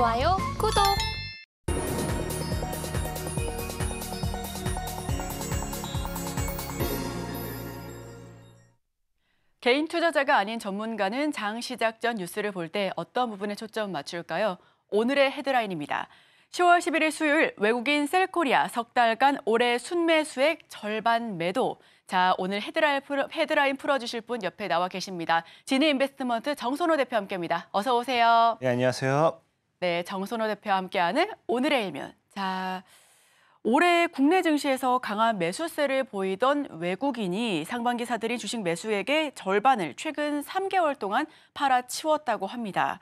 좋아요, 구독! 개인 투자자가 아닌 전문가는 장 시작 전 뉴스를 볼 때 어떤 부분에 초점 을 맞출까요? 오늘의 헤드라인입니다. 10월 11일 수요일 외국인 셀코리아 석 달간 올해 순매 수액 절반 매도. 자, 오늘 헤드라인, 풀어, 헤드라인 풀어주실 분 옆에 나와 계십니다. 진해 인베스트먼트 정선호 대표 함께입니다. 어서 오세요. 네, 안녕하세요. 네, 정선호 대표와 함께하는 오늘의 일면. 자, 올해 국내 증시에서 강한 매수세를 보이던 외국인이 상반기 사들인 주식 매수액의 절반을 최근 3개월 동안 팔아치웠다고 합니다.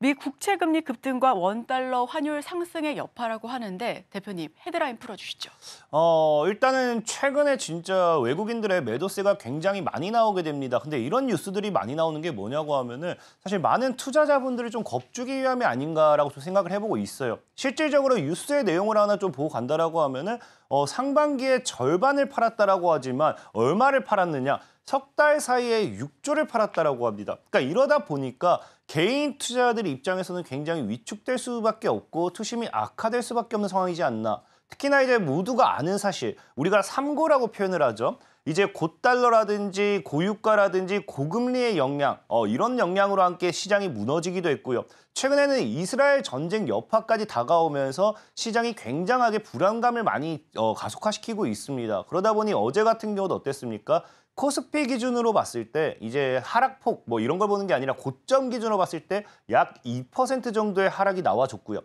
미 국채 금리 급등과 원 달러 환율 상승의 여파라고 하는데 대표님 헤드라인 풀어주시죠. 어 일단은 최근에 진짜 외국인들의 매도세가 굉장히 많이 나오게 됩니다. 근데 이런 뉴스들이 많이 나오는 게 뭐냐고 하면은 사실 많은 투자자분들이 좀 겁주기 위함이 아닌가라고 좀 생각을 해보고 있어요. 실질적으로 뉴스의 내용을 하나 좀 보고 간다라고 하면은 어, 상반기에 절반을 팔았다라고 하지만 얼마를 팔았느냐 석 달 사이에 6조를 팔았다라고 합니다. 그러니까 이러다 보니까 개인 투자자들 입장에서는 굉장히 위축될 수밖에 없고 투심이 악화될 수밖에 없는 상황이지 않나. 특히나 이제 모두가 아는 사실, 우리가 삼고라고 표현을 하죠. 이제 고달러라든지 고유가라든지 고금리의 영향, 어, 이런 영향으로 함께 시장이 무너지기도 했고요. 최근에는 이스라엘 전쟁 여파까지 다가오면서 시장이 굉장하게 불안감을 많이 어, 가속화시키고 있습니다. 그러다 보니 어제 같은 경우도 어땠습니까? 코스피 기준으로 봤을 때 이제 하락폭 뭐 이런 걸 보는 게 아니라 고점 기준으로 봤을 때 약 2% 정도의 하락이 나와줬고요.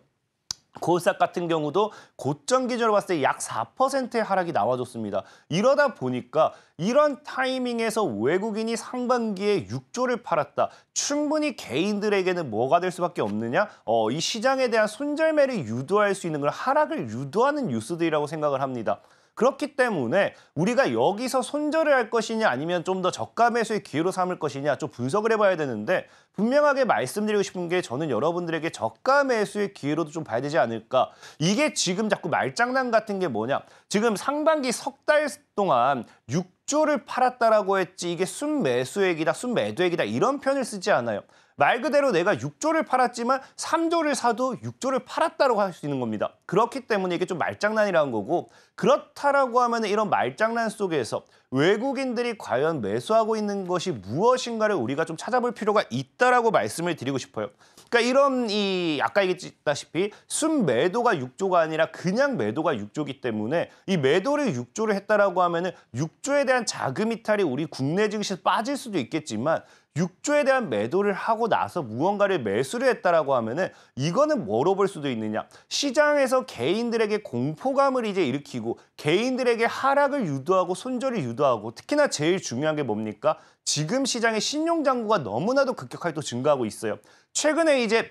코스닥 같은 경우도 고점 기준으로 봤을 때 약 4%의 하락이 나와줬습니다. 이러다 보니까 이런 타이밍에서 외국인이 상반기에 6조를 팔았다. 충분히 개인들에게는 뭐가 될 수밖에 없느냐? 어, 이 시장에 대한 손절매를 유도할 수 있는 걸 하락을 유도하는 뉴스들이라고 생각을 합니다. 그렇기 때문에 우리가 여기서 손절을 할 것이냐 아니면 좀 더 저가 매수의 기회로 삼을 것이냐 좀 분석을 해봐야 되는데 분명하게 말씀드리고 싶은 게 저는 여러분들에게 저가 매수의 기회로도 좀 봐야 되지 않을까. 이게 지금 자꾸 말장난 같은 게 뭐냐. 지금 상반기 석 달 동안 6조를 팔았다라고 했지 이게 순매수액이다 순매도액이다 이런 표현을 쓰지 않아요. 말 그대로 내가 6조를 팔았지만 3조를 사도 6조를 팔았다고 할 수 있는 겁니다. 그렇기 때문에 이게 좀 말장난이라는 거고 그렇다라고 하면 이런 말장난 속에서 외국인들이 과연 매수하고 있는 것이 무엇인가를 우리가 좀 찾아볼 필요가 있다라고 말씀을 드리고 싶어요. 그러니까 이런 이 아까 얘기했다시피 순매도가 6조가 아니라 그냥 매도가 6조기 때문에 이 매도를 6조를 했다라고 하면은 6조에 대한 자금 이탈이 우리 국내 증시에서 빠질 수도 있겠지만 6조에 대한 매도를 하고 나서 무언가를 매수를 했다라고 하면은 이거는 뭐로 볼 수도 있느냐? 시장에서 개인들에게 공포감을 이제 일으키고 개인들에게 하락을 유도하고 손절을 유도하고 특히나 제일 중요한 게 뭡니까? 지금 시장의 신용 장고가 너무나도 급격하게 또 증가하고 있어요. 최근에 이제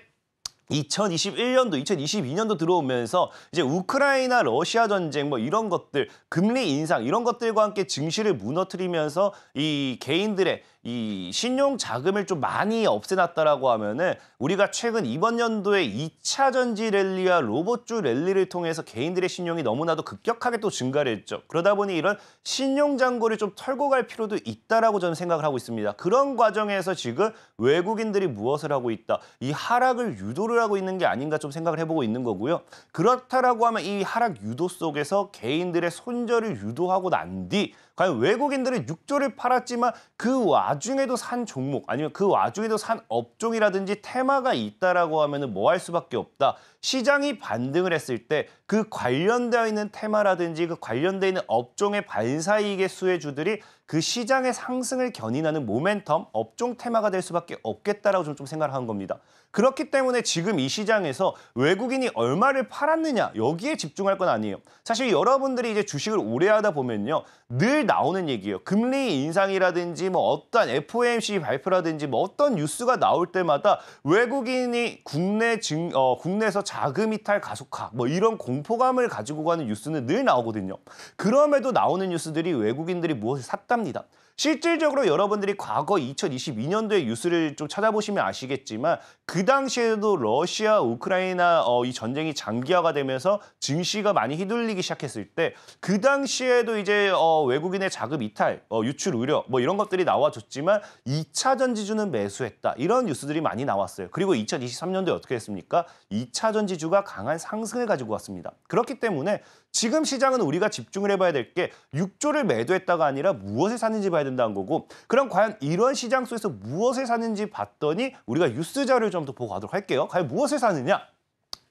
2021년도, 2022년도 들어오면서 이제 우크라이나 러시아 전쟁 뭐 이런 것들, 금리 인상 이런 것들과 함께 증시를 무너뜨리면서 이 개인들의 이 신용 자금을 좀 많이 없애놨다라고 하면은 우리가 최근 이번 연도에 2차 전지 랠리와 로봇주 랠리를 통해서 개인들의 신용이 너무나도 급격하게 또 증가를 했죠. 그러다 보니 이런 신용 잔고를 좀 털고 갈 필요도 있다라고 저는 생각을 하고 있습니다. 그런 과정에서 지금 외국인들이 무엇을 하고 있다. 이 하락을 유도를 하고 있는 게 아닌가 좀 생각을 해보고 있는 거고요. 그렇다라고 하면 이 하락 유도 속에서 개인들의 손절을 유도하고 난뒤 과연 외국인들은 6조를 팔았지만 그 와중에도 산 종목 아니면 그 와중에도 산 업종이라든지 테마가 있다라고 하면은 뭐 할 수밖에 없다. 시장이 반등을 했을 때그 관련되어 있는 테마라든지 그 관련되어 있는 업종의 반사이익의 수혜주들이 그 시장의 상승을 견인하는 모멘텀, 업종 테마가 될 수밖에 없겠다라고 좀, 좀 생각을 한 겁니다. 그렇기 때문에 지금 이 시장에서 외국인이 얼마를 팔았느냐 여기에 집중할 건 아니에요. 사실 여러분들이 이제 주식을 오래 하다 보면요. 늘 나오는 얘기예요. 금리 인상이라든지 뭐 어떤 FOMC 발표라든지 뭐 어떤 뉴스가 나올 때마다 외국인이 국내 증, 어, 국내에서 자금 이탈 가속화 뭐 이런 공 공포감을 가지고 가는 뉴스는 늘 나오거든요. 그럼에도 나오는 뉴스들이 외국인들이 무엇을 샀답니다. 실질적으로 여러분들이 과거 2022년도의 뉴스를 좀 찾아보시면 아시겠지만 그 당시에도 러시아 우크라이나 어, 이 전쟁이 장기화가 되면서 증시가 많이 휘둘리기 시작했을 때 그 당시에도 이제 어, 외국인의 자금 이탈, 어, 유출 우려 뭐 이런 것들이 나와줬지만 2차 전지주는 매수했다 이런 뉴스들이 많이 나왔어요. 그리고 2023년도에 어떻게 했습니까? 2차 전지주가 강한 상승을 가지고 왔습니다. 그렇기 때문에 지금 시장은 우리가 집중을 해봐야 될게 6조를 매도했다가 아니라 무엇에 사는지 봐야 된다는 거고 그럼 과연 이런 시장 속에서 무엇에 사는지 봤더니 우리가 뉴스 자료를 좀 더 보고 가도록 할게요. 과연 무엇을 사느냐?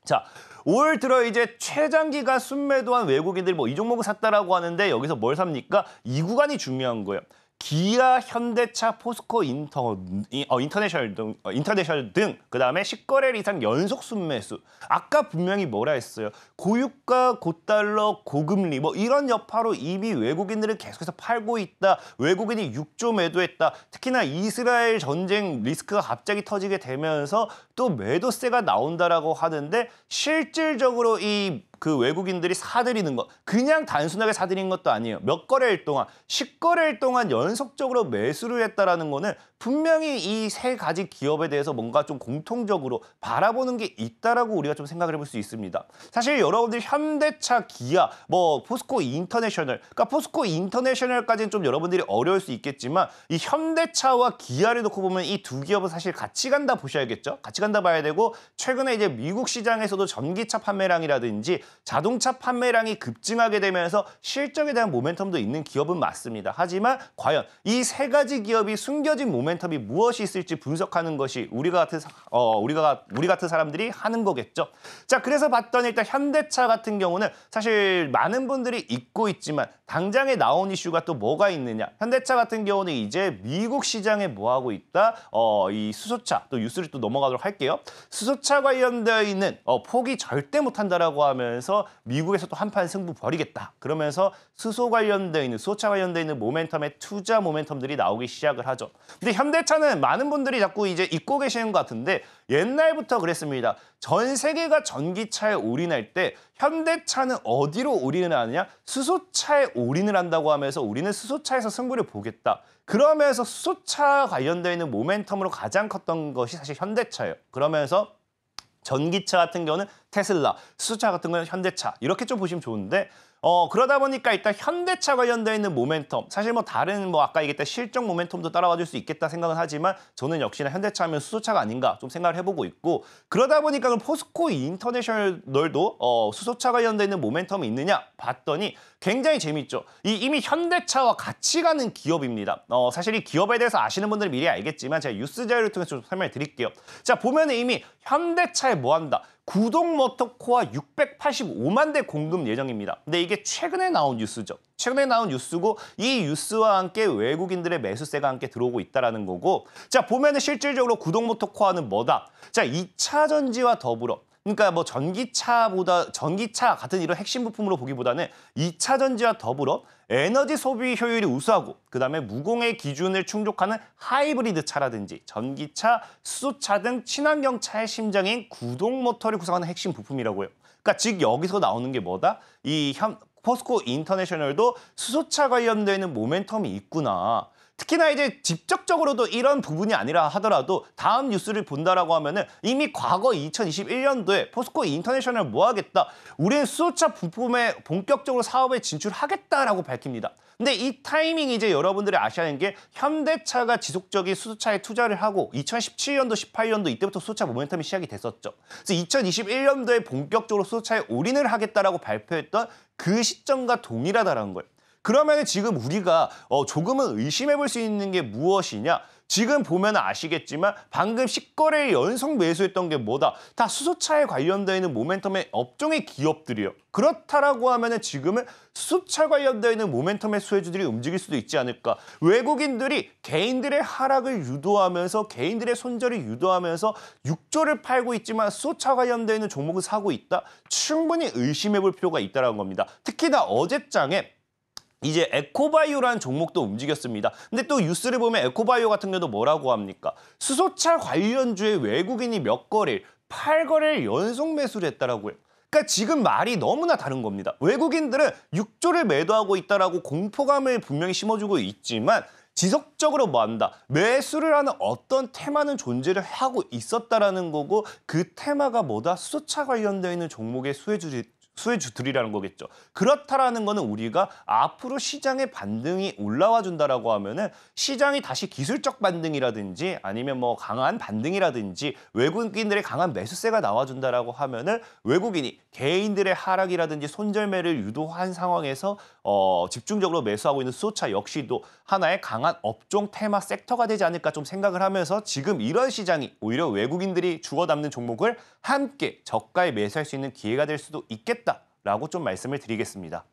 자, 올 들어 이제 최장기간 순매도한 외국인들이 뭐 이 종목을 샀다라고 하는데 여기서 뭘 삽니까? 이 구간이 중요한 거예요. 기아, 현대차, 포스코, 인터, 어, 인터내셔널 등, 어, 인터내셔널 등, 그 다음에 10거래일 이상 연속 순매수. 아까 분명히 뭐라 했어요? 고유가, 고달러, 고금리, 뭐 이런 여파로 이미 외국인들은 계속해서 팔고 있다. 외국인이 6조 매도했다. 특히나 이스라엘 전쟁 리스크가 갑자기 터지게 되면서 또 매도세가 나온다라고 하는데 실질적으로 이그 외국인들이 사들이는 것 그냥 단순하게 사들인 것도 아니에요. 몇 거래일 동안 10거래일 동안 연속적으로 매수를 했다라는 거는 분명히 이 세 가지 기업에 대해서 뭔가 좀 공통적으로 바라보는 게 있다라고 우리가 좀 생각을 해볼 수 있습니다. 사실 여러분들 현대차, 기아, 뭐 포스코 인터내셔널 그러니까 포스코 인터내셔널까지는 좀 여러분들이 어려울 수 있겠지만 이 현대차와 기아를 놓고 보면 이 두 기업은 사실 같이 간다 보셔야겠죠. 같이 간다 봐야 되고 최근에 이제 미국 시장에서도 전기차 판매량이라든지 자동차 판매량이 급증하게 되면서 실적에 대한 모멘텀도 있는 기업은 맞습니다. 하지만 과연 이 세 가지 기업이 숨겨진 모멘텀이 무엇이 있을지 분석하는 것이 우리가 같은 어, 우리가 우리 같은 사람들이 하는 거겠죠. 자, 그래서 봤더니 일단 현대차 같은 경우는 사실 많은 분들이 잊고 있지만 당장에 나온 이슈가 또 뭐가 있느냐? 현대차 같은 경우는 이제 미국 시장에 뭐 하고 있다? 어, 이 수소차 또 뉴스를 또 넘어가도록 할게요. 수소차 관련되어 있는 어, 포기 절대 못 한다라고 하면 그면서 미국에서 또 한판 승부 벌이겠다. 그러면서 수소 관련돼 있는 수소차 관련돼 있는 모멘텀의 투자 모멘텀들이 나오기 시작을 하죠. 근데 현대차는 많은 분들이 자꾸 이제 잊고 계시는 것 같은데 옛날부터 그랬습니다. 전 세계가 전기차에 올인할 때 현대차는 어디로 올인을 하느냐? 수소차에 올인을 한다고 하면서 우리는 수소차에서 승부를 보겠다. 그러면서 수소차 관련되어 있는 모멘텀으로 가장 컸던 것이 사실 현대차예요. 그러면서 전기차 같은 경우는 테슬라, 수차 같은 경우는 현대차 이렇게 좀 보시면 좋은데 어, 그러다 보니까 일단 현대차 관련되어 있는 모멘텀 사실 뭐 다른 뭐 아까 얘기했던 실적 모멘텀도 따라와 줄 수 있겠다 생각은 하지만 저는 역시나 현대차 하면 수소차가 아닌가 좀 생각을 해보고 있고 그러다 보니까 포스코 인터내셔널도 어, 수소차 관련되어 있는 모멘텀이 있느냐 봤더니 굉장히 재밌죠. 이 이미 현대차와 같이 가는 기업입니다. 어, 사실 이 기업에 대해서 아시는 분들은 미리 알겠지만 제가 뉴스 자료를 통해서 좀설명을 드릴게요. 자, 보면 은 이미 현대차에 뭐 한다? 구동 모터코어 685만 대 공급 예정입니다. 근데 이게 최근에 나온 뉴스죠. 최근에 나온 뉴스고 이 뉴스와 함께 외국인들의 매수세가 함께 들어오고 있다는 거고 자 보면 은 실질적으로 구동 모터코어는 뭐다? 자 2차 전지와 더불어 그러니까 뭐 전기차보다 전기차 같은 이런 핵심 부품으로 보기보다는 2차 전지와 더불어 에너지 소비 효율이 우수하고 그다음에 무공해 기준을 충족하는 하이브리드 차라든지 전기차, 수소차 등 친환경 차의 심장인 구동 모터를 구성하는 핵심 부품이라고 해요. 그러니까 즉 여기서 나오는 게 뭐다? 이 현, 포스코 인터내셔널도 수소차 관련되는 모멘텀이 있구나. 특히나 이제 직접적으로도 이런 부분이 아니라 하더라도 다음 뉴스를 본다라고 하면은 이미 과거 2021년도에 포스코 인터내셔널 뭐 하겠다. 우리는 수소차 부품에 본격적으로 사업에 진출하겠다라고 밝힙니다. 근데 이 타이밍이 이제 여러분들이 아셔야 하는 게 현대차가 지속적인 수소차에 투자를 하고 2017년도, 18년도 이때부터 수소차 모멘텀이 시작이 됐었죠. 그래서 2021년도에 본격적으로 수소차에 올인을 하겠다라고 발표했던 그 시점과 동일하다라는 거예요. 그러면 지금 우리가 어, 조금은 의심해 볼 수 있는 게 무엇이냐? 지금 보면 아시겠지만 방금 1거래를 연속 매수했던 게 뭐다? 다 수소차에 관련되어 있는 모멘텀의 업종의 기업들이에요. 그렇다라고 하면 은 지금은 수소차 관련되어 있는 모멘텀의 수혜주들이 움직일 수도 있지 않을까. 외국인들이 개인들의 하락을 유도하면서 개인들의 손절을 유도하면서 6조를 팔고 있지만 수소차 관련되어 있는 종목을 사고 있다? 충분히 의심해 볼 필요가 있다는 겁니다. 특히나 어제장에 이제 에코바이오라는 종목도 움직였습니다. 근데 또 뉴스를 보면 에코바이오 같은 경우도 뭐라고 합니까? 수소차 관련주의 외국인이 몇 거래를, 8거래를 연속 매수를 했다라고 해요. 그러니까 지금 말이 너무나 다른 겁니다. 외국인들은 6조를 매도하고 있다라고 공포감을 분명히 심어주고 있지만 지속적으로 뭐 한다. 매수를 하는 어떤 테마는 존재를 하고 있었다라는 거고 그 테마가 뭐다? 수소차 관련되어 있는 종목의 수혜주 수혜주들이라는 거겠죠. 그렇다라는 거는 우리가 앞으로 시장의 반등이 올라와 준다라고 하면은 시장이 다시 기술적 반등이라든지 아니면 뭐 강한 반등이라든지 외국인들의 강한 매수세가 나와 준다라고 하면은 외국인이 개인들의 하락이라든지 손절매를 유도한 상황에서 어 집중적으로 매수하고 있는 수호차 역시도 하나의 강한 업종 테마 섹터가 되지 않을까 좀 생각을 하면서 지금 이런 시장이 오히려 외국인들이 주워 담는 종목을 함께 저가에 매수할 수 있는 기회가 될 수도 있겠다. 라고 좀 말씀을 드리겠습니다.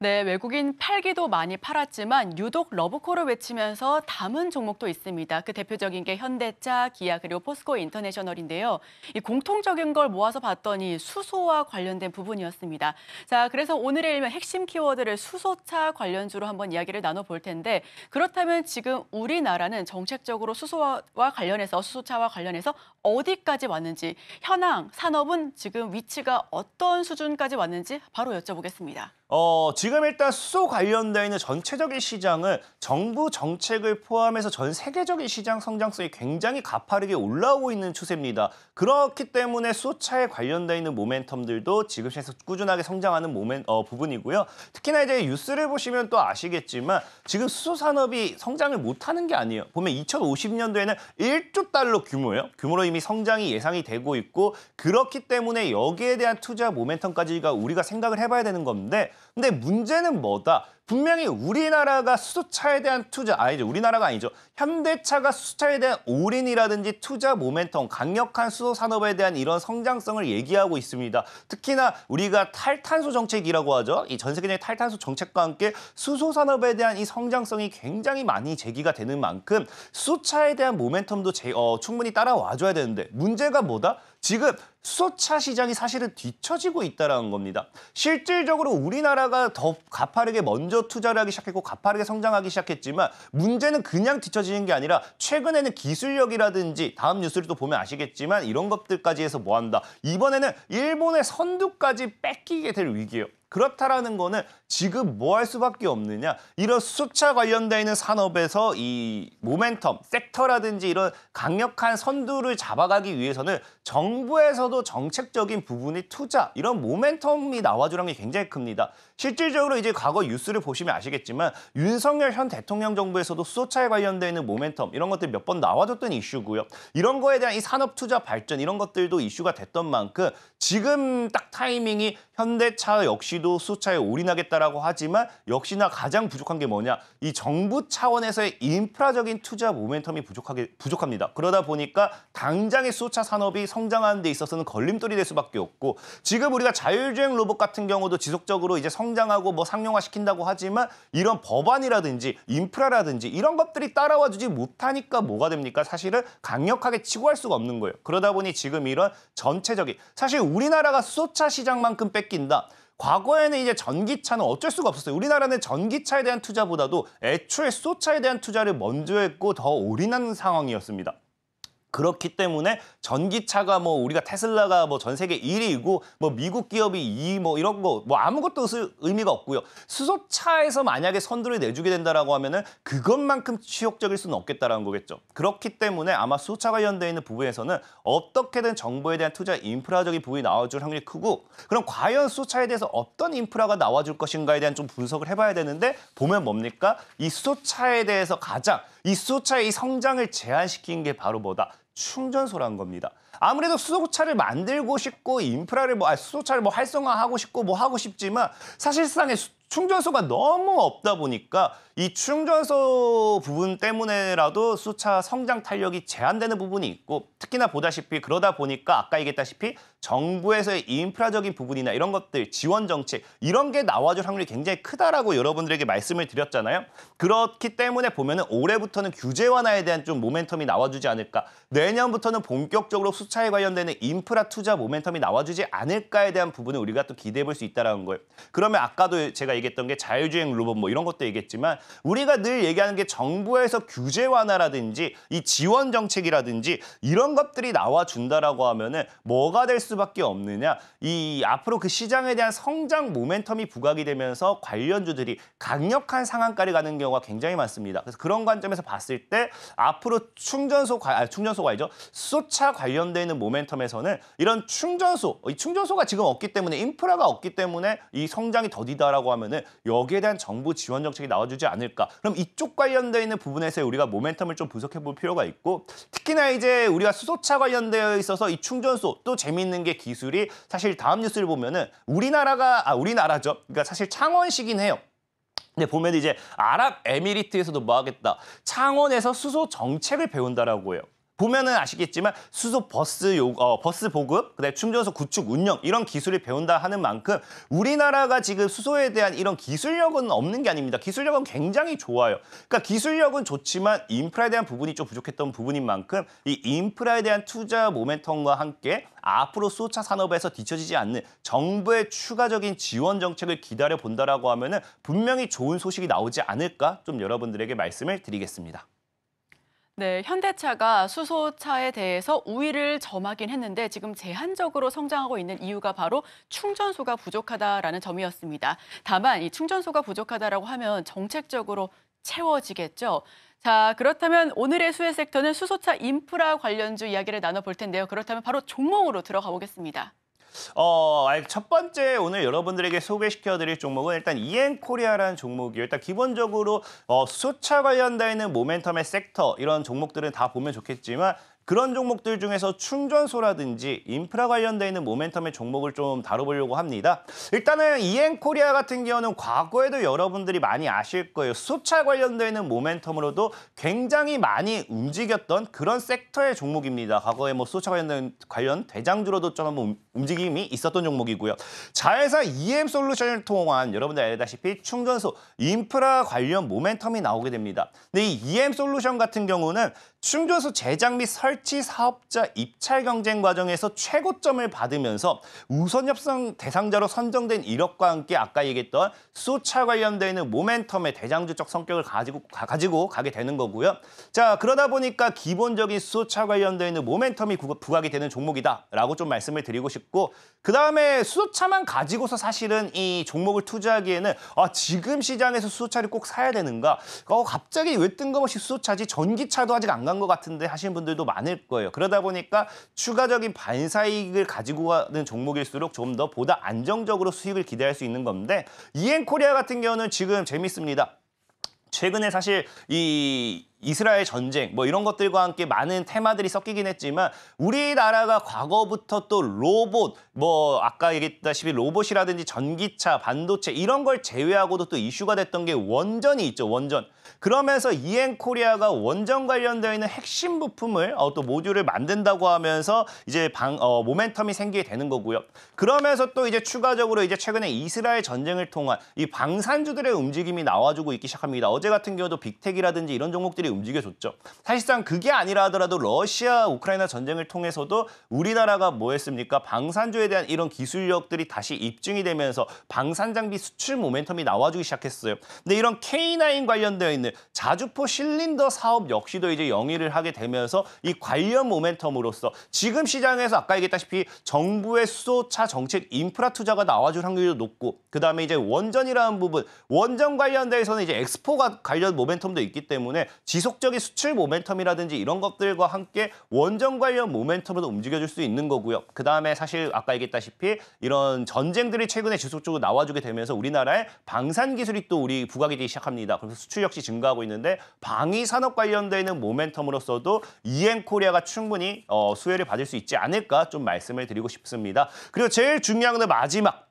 네, 외국인 팔기도 많이 팔았지만 유독 러브콜을 외치면서 담은 종목도 있습니다. 그 대표적인 게 현대차, 기아 그리고 포스코 인터내셔널인데요. 이 공통적인 걸 모아서 봤더니 수소와 관련된 부분이었습니다. 자, 그래서 오늘의 일면 핵심 키워드를 수소차 관련주로 한번 이야기를 나눠볼 텐데 그렇다면 지금 우리나라는 정책적으로 수소와 관련해서 수소차와 관련해서 어디까지 왔는지 현황 산업은 지금 위치가 어떤 수준까지 왔는지 바로 여쭤보겠습니다. 어, 지금 일단 수소 관련되어 있는 전체적인 시장은 정부 정책을 포함해서 전 세계적인 시장 성장성이 굉장히 가파르게 올라오고 있는 추세입니다. 그렇기 때문에 수소차에 관련되어 있는 모멘텀들도 지금 시에서 꾸준하게 성장하는 모멘, 어, 부분이고요. 특히나 이제 뉴스를 보시면 또 아시겠지만 지금 수소 산업이 성장을 못하는 게 아니에요. 보면 2050년도에는 1조 달러 규모예요. 규모로 이미 성장이 예상이 되고 있고 그렇기 때문에 여기에 대한 투자 모멘텀까지가 우리가 생각을 해봐야 되는 건데 근데 문제는 뭐다? 분명히 우리나라가 수소차에 대한 투자, 아니죠 우리나라가 아니죠. 현대차가 수소차에 대한 올인이라든지 투자 모멘텀, 강력한 수소 산업에 대한 이런 성장성을 얘기하고 있습니다. 특히나 우리가 탈탄소 정책이라고 하죠. 이 전 세계적인 탈탄소 정책과 함께 수소 산업에 대한 이 성장성이 굉장히 많이 제기가 되는 만큼 수소차에 대한 모멘텀도 제, 어, 충분히 따라와줘야 되는데 문제가 뭐다? 지금 수소차 시장이 사실은 뒤처지고 있다는 겁니다. 실질적으로 우리나라가 더 가파르게 먼저 먼저 투자를 하기 시작했고 가파르게 성장하기 시작했지만 문제는 그냥 뒤처지는 게 아니라 최근에는 기술력이라든지 다음 뉴스를 또 보면 아시겠지만 이런 것들까지 해서 뭐한다. 이번에는 일본의 선두까지 뺏기게 될 위기예요. 그렇다라는 거는 지금 뭐 할 수밖에 없느냐 이런 수차 관련되어 있는 산업에서 이 모멘텀 섹터라든지 이런 강력한 선두를 잡아가기 위해서는 정부에서도 정책적인 부분이 투자 이런 모멘텀이 나와주라는 게 굉장히 큽니다 실질적으로 이제 과거 뉴스를 보시면 아시겠지만 윤석열 현 대통령 정부에서도 수소차에 관련되어 있는 모멘텀 이런 것들 몇 번 나와줬던 이슈고요 이런 거에 대한 이 산업 투자 발전 이런 것들도 이슈가 됐던 만큼 지금 딱 타이밍이 현대차 역시 역시도 수차에 올인하겠다라고 하지만 역시나 가장 부족한 게 뭐냐 이 정부 차원에서의 인프라적인 투자 모멘텀이 부족하게 부족합니다. 그러다 보니까 당장의 수차 산업이 성장하는 데 있어서는 걸림돌이 될 수밖에 없고 지금 우리가 자율주행 로봇 같은 경우도 지속적으로 이제 성장하고 뭐 상용화 시킨다고 하지만 이런 법안이라든지 인프라라든지 이런 것들이 따라와 주지 못하니까 뭐가 됩니까? 사실은 강력하게 치고할 수가 없는 거예요. 그러다 보니 지금 이런 전체적인 사실 우리나라가 수소차 시장만큼 뺏긴다. 과거에는 이제 전기차는 어쩔 수가 없었어요. 우리나라는 전기차에 대한 투자보다도 애초에 수소차에 대한 투자를 먼저 했고 더 올인하는 상황이었습니다. 그렇기 때문에 전기차가 뭐 우리가 테슬라가 뭐 전 세계 1위이고 뭐 미국 기업이 2위 뭐 이런 거 뭐 아무것도 의미가 없고요. 수소차에서 만약에 선두를 내주게 된다라고 하면은 그것만큼 치욕적일 수는 없겠다라는 거겠죠. 그렇기 때문에 아마 수소차 관련돼 있는 부분에서는 어떻게든 정부에 대한 투자 인프라적인 부분이 나와줄 확률이 크고 그럼 과연 수소차에 대해서 어떤 인프라가 나와줄 것인가에 대한 좀 분석을 해봐야 되는데 보면 뭡니까? 이 수소차에 대해서 가장 이 수소차의 이 성장을 제한시킨 게 바로 뭐다? 충전소란 겁니다. 아무래도 수소차를 만들고 싶고 인프라를 뭐 아, 수소차를 뭐 활성화하고 싶고 뭐 하고 싶지만 사실상의 충전소가 너무 없다 보니까 이 충전소 부분 때문에라도 수차 성장 탄력이 제한되는 부분이 있고 특히나 보다시피 그러다 보니까 아까 얘기했다시피 정부에서의 인프라적인 부분이나 이런 것들 지원 정책 이런 게 나와줄 확률이 굉장히 크다라고 여러분들에게 말씀을 드렸잖아요. 그렇기 때문에 보면은 올해부터는 규제 완화에 대한 좀 모멘텀이 나와주지 않을까. 내년부터는 본격적으로 수차에 관련되는 인프라 투자 모멘텀이 나와주지 않을까에 대한 부분을 우리가 또 기대해 볼 수 있다라는 거예요. 그러면 아까도 제가 얘기했던 게 자율주행 로봇 뭐 이런 것도 얘기했지만 우리가 늘 얘기하는 게 정부에서 규제 완화라든지 이 지원 정책이라든지 이런 것들이 나와준다라고 하면은 뭐가 될수 수밖에 없느냐. 이 앞으로 그 시장에 대한 성장 모멘텀이 부각이 되면서 관련주들이 강력한 상한가를 가는 경우가 굉장히 많습니다. 그래서 그런 관점에서 봤을 때 앞으로 충전소 아, 충전소가 아니죠. 수차 소 관련되는 모멘텀에서는 이런 충전소, 이 충전소가 지금 없기 때문에 인프라가 없기 때문에 이 성장이 더디다라고 하면은 여기에 대한 정부 지원 정책이 나와주지 않을까. 그럼 이쪽 관련되어 있는 부분에서 우리가 모멘텀을 좀 분석해 볼 필요가 있고 특히나 이제 우리가 수소차 관련되어 있어서 이 충전소 또 재미있는 만드는 게 기술이 사실 다음 뉴스를 보면은 우리나라가 아 우리나라죠. 그러니까 사실 창원시긴 해요. 근데 보면 이제 아랍에미리트에서도 뭐 하겠다. 창원에서 수소 정책을 배운다라고 해요. 보면은 아시겠지만 수소 버스 요, 어, 버스 보급, 그다음에 충전소 구축 운영 이런 기술을 배운다 하는 만큼 우리나라가 지금 수소에 대한 이런 기술력은 없는 게 아닙니다. 기술력은 굉장히 좋아요. 그러니까 기술력은 좋지만 인프라에 대한 부분이 좀 부족했던 부분인 만큼 이 인프라에 대한 투자 모멘텀과 함께 앞으로 수소차 산업에서 뒤처지지 않는 정부의 추가적인 지원 정책을 기다려 본다라고 하면은 분명히 좋은 소식이 나오지 않을까 좀 여러분들에게 말씀을 드리겠습니다. 네, 현대차가 수소차에 대해서 우위를 점하긴 했는데 지금 제한적으로 성장하고 있는 이유가 바로 충전소가 부족하다라는 점이었습니다. 다만 이 충전소가 부족하다라고 하면 정책적으로 채워지겠죠. 자, 그렇다면 오늘의 수혜 섹터는 수소차 인프라 관련주 이야기를 나눠볼 텐데요. 그렇다면 바로 종목으로 들어가 보겠습니다. 어, 첫 번째 오늘 여러분들에게 소개시켜드릴 종목은 일단 이엔코리아라는 종목이에요. 일단 기본적으로 어, 수차 관련돼 있는 모멘텀의 섹터 이런 종목들은 다 보면 좋겠지만 그런 종목들 중에서 충전소라든지 인프라 관련돼 있는 모멘텀의 종목을 좀 다뤄보려고 합니다. 일단은 이엔코리아 같은 경우는 과거에도 여러분들이 많이 아실 거예요. 수차 관련돼 있는 모멘텀으로도 굉장히 많이 움직였던 그런 섹터의 종목입니다. 과거에 뭐 수차 관련된 관련 대장주로도 좀 한번 움직임이 있었던 종목이고요. 자회사 EM 솔루션을 통한 여러분들 알다시피 충전소 인프라 관련 모멘텀이 나오게 됩니다. 근데 이 EM 솔루션 같은 경우는 충전소 제작 및 설치 사업자 입찰 경쟁 과정에서 최고점을 받으면서 우선 협상 대상자로 선정된 이력과 함께 아까 얘기했던 수차 관련되어 있는 모멘텀의 대장주적 성격을 가지고 가, 지고 가게 되는 거고요. 자 그러다 보니까 기본적인 수차 관련되어 있는 모멘텀이 부각이 되는 종목이다라고 좀 말씀을 드리고 싶습니다 싶고 그다음에 수소차만 가지고서 사실은 이 종목을 투자하기에는 아 지금 시장에서 수소차를 꼭 사야 되는가 어 갑자기 왜 뜬금없이 수소차지 전기차도 아직 안 간 것 같은데 하시는 분들도 많을 거예요 그러다 보니까 추가적인 반사이익을 가지고 가는 종목일수록 좀 더 보다 안정적으로 수익을 기대할 수 있는 건데 이엔코리아 같은 경우는 지금 재밌습니다 최근에 사실 이 이스라엘 전쟁 뭐 이런 것들과 함께 많은 테마들이 섞이긴 했지만 우리나라가 과거부터 또 로봇 뭐 아까 얘기했다시피 로봇이라든지 전기차 반도체 이런 걸 제외하고도 또 이슈가 됐던 게 원전이 있죠 원전 그러면서 이엔코리아가 원전 관련되어 있는 핵심 부품을 어, 또 모듈을 만든다고 하면서 이제 방, 어, 모멘텀이 생기게 되는 거고요. 그러면서 또 이제 추가적으로 이제 최근에 이스라엘 전쟁을 통한 이 방산주들의 움직임이 나와주고 있기 시작합니다. 어제 같은 경우도 빅텍이라든지 이런 종목들이 움직여줬죠. 사실상 그게 아니라 하더라도 러시아 우크라이나 전쟁을 통해서도 우리나라가 뭐 했습니까? 방산주에 대한 이런 기술력들이 다시 입증이 되면서 방산 장비 수출 모멘텀이 나와주기 시작했어요. 근데 이런 K9 관련되어 있는 이제 네, 자주포 실린더 사업 역시도 이제 영위를 하게 되면서 이 관련 모멘텀으로서 지금 시장에서 아까 얘기했다시피 정부의 수소차 정책 인프라 투자가 나와줄 확률도 높고 그다음에 이제 원전이라는 부분 원전 관련돼서는 이제 엑스포가 관련 모멘텀도 있기 때문에 지속적인 수출 모멘텀이라든지 이런 것들과 함께 원전 관련 모멘텀으로 움직여줄 수 있는 거고요. 그다음에 사실 아까 얘기했다시피 이런 전쟁들이 최근에 지속적으로 나와주게 되면서 우리나라의 방산 기술이 또 우리 부각이 되기 시작합니다. 그래서 수출 역시 증가 증가하고 있는데 방위 산업 관련되어 있는 모멘텀으로서도 이엔코리아가 충분히 어, 수혜를 받을 수 있지 않을까 좀 말씀을 드리고 싶습니다. 그리고 제일 중요한 건 마지막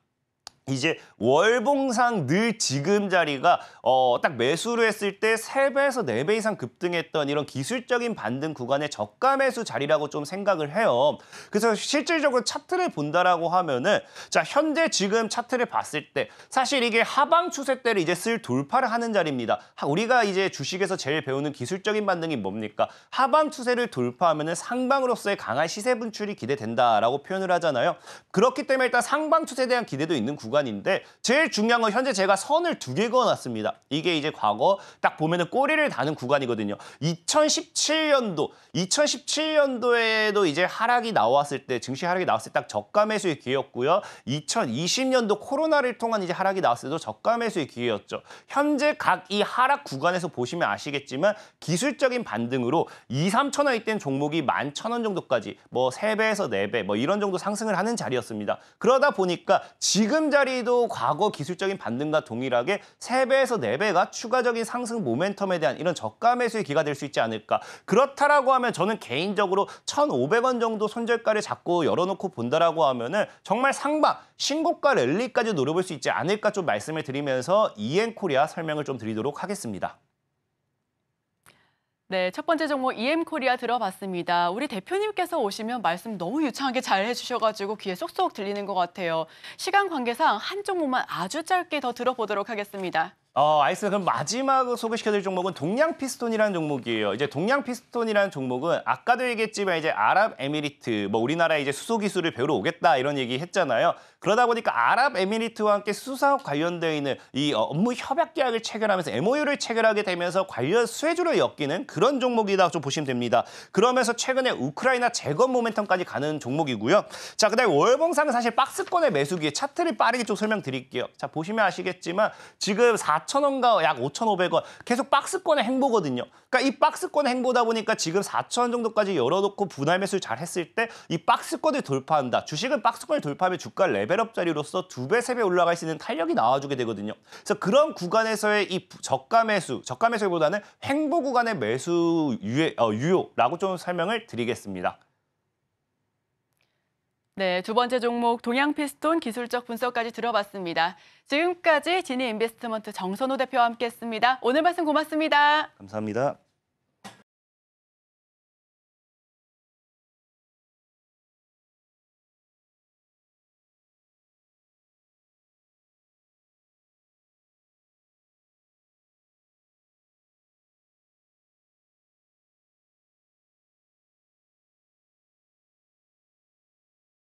이제 월봉상 늘 지금 자리가 어, 딱 매수를 했을 때 세배에서네 배 이상 급등했던 이런 기술적인 반등 구간의 저가 매수 자리라고 좀 생각을 해요. 그래서 실질적으로 차트를 본다라고 하면은 자, 현재 지금 차트를 봤을 때 사실 이게 하방 추세 때를 이제 슬 돌파를 하는 자리입니다. 우리가 이제 주식에서 제일 배우는 기술적인 반등이 뭡니까? 하방 추세를 돌파하면은 상방으로서의 강한 시세 분출이 기대된다라고 표현을 하잖아요. 그렇기 때문에 일단 상방 추세에 대한 기대도 있는 구간 구간인데 제일 중요한 건 현재 제가 선을 두 개 그어놨습니다. 이게 이제 과거 딱 보면은 꼬리를 다는 구간이거든요. 2017년도, 2017년도에도 이제 하락이 나왔을 때 증시 하락이 나왔을 때 딱 저가 매수의 기회였고요. 2020년도 코로나를 통한 이제 하락이 나왔을 때도 저가 매수의 기회였죠. 현재 각 이 하락 구간에서 보시면 아시겠지만 기술적인 반등으로 2, 3천 원이된 종목이 11,000원 정도까지 뭐3배에서4배뭐 이런 정도 상승을 하는 자리였습니다. 그러다 보니까 지금 자리 항리도 과거 기술적인 반등과 동일하게 3배에서4배가 추가적인 상승 모멘텀에 대한 이런 저가 매수의 기가 될 수 있지 않을까. 그렇다라고 하면 저는 개인적으로 1 5 0 0원 정도 손절가를 잡고 열어놓고 본다라고 하면은 정말 상방 신고가 랠리까지 노려볼 수 있지 않을까 좀 말씀을 드리면서 이엔코리아 설명을 좀 드리도록 하겠습니다. 네, 첫 번째 정보 EM 코리아 들어봤습니다. 우리 대표님께서 오시면 말씀 너무 유창하게 잘 해주셔가지고 귀에 쏙쏙 들리는 것 같아요. 시간 관계상 한 종목만 아주 짧게 더 들어보도록 하겠습니다. 어, 아이스 그럼 마지막 소개시켜드릴 종목은 동양 피스톤이라는 종목이에요. 이제 동양 피스톤이라는 종목은 아까도 얘기했지만 이제 아랍에미리트 뭐 우리나라에 이제 수소 기술을 배우러 오겠다 이런 얘기 했잖아요. 그러다 보니까 아랍에미리트와 함께 수사업 관련되어 있는 이 어, 업무 협약 계약을 체결하면서 MOU를 체결하게 되면서 관련 수혜주를 엮이는 그런 종목이다 좀 보시면 됩니다. 그러면서 최근에 우크라이나 재건 모멘텀까지 가는 종목이고요. 자, 그다음에 월봉상은 사실 박스권의 매수기에 차트를 빠르게 좀 설명드릴게요. 자, 보시면 아시겠지만 지금 4 4,000원과 약 5,500원 계속 박스권의 행보거든요. 그러니까 이 박스권 의 행보다 보니까 지금 4천원 정도까지 열어놓고 분할 매수를 잘 했을 때 이 박스권을 돌파한다. 주식은 박스권을 돌파하면 주가 레벨업 자리로서 두 배, 세 배 올라갈 수 있는 탄력이 나와주게 되거든요. 그래서 그런 구간에서의 이 저가 매수, 저가 매수보다는 행보 구간의 매수 유효, 어, 유효라고 좀 설명을 드리겠습니다. 네, 두 번째 종목 동양피스톤 기술적 분석까지 들어봤습니다. 지금까지 진이인베스트먼트 정선호 대표와 함께했습니다. 오늘 말씀 고맙습니다. 감사합니다.